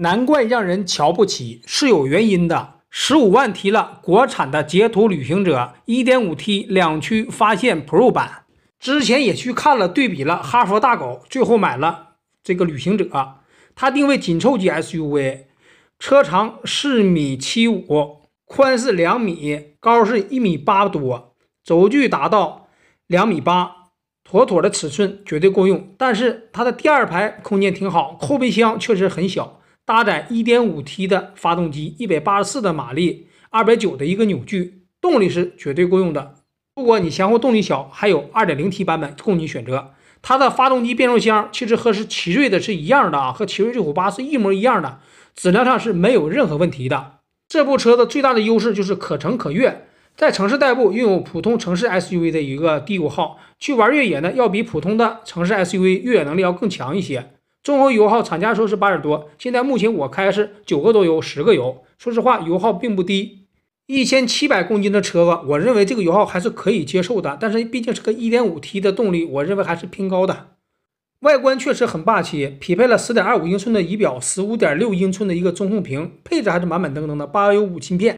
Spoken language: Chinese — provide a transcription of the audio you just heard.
难怪让人瞧不起是有原因的。十五万提了国产的捷途旅行者 1.5T 两驱发现 Pro 版，之前也去看了，对比了哈佛大狗，最后买了这个旅行者。它定位紧凑级 SUV，车长四米七五，宽是两米，高是一米八多，轴距达到两米八，妥妥的尺寸绝对够用。但是它的第二排空间挺好，后备箱确实很小。搭载 1.5T 的发动机，184的马力，290的一个扭矩，动力是绝对够用的。如果你嫌后动力小，还有 2.0T 版本供你选择。它的发动机、变速箱其实和是奇瑞的是一样的啊，和奇瑞瑞虎八是一模一样的，质量上是没有任何问题的。这部车的最大的优势就是可乘可越，在城市代步拥有普通城市 SUV 的一个低油耗，去玩越野呢，要比普通的城市 SUV 越野能力要更强一些。综合油耗厂家说是八十多，现在目前我开是九个多油，十个油。说实话，油耗并不低，一千七百公斤的车子，我认为这个油耗还是可以接受的。但是毕竟是个一点五 T 的动力，我认为还是偏高的。外观确实很霸气，匹配了十点二五英寸的仪表，十五点六英寸的一个中控屏，配置还是满满登登的，八幺五芯片。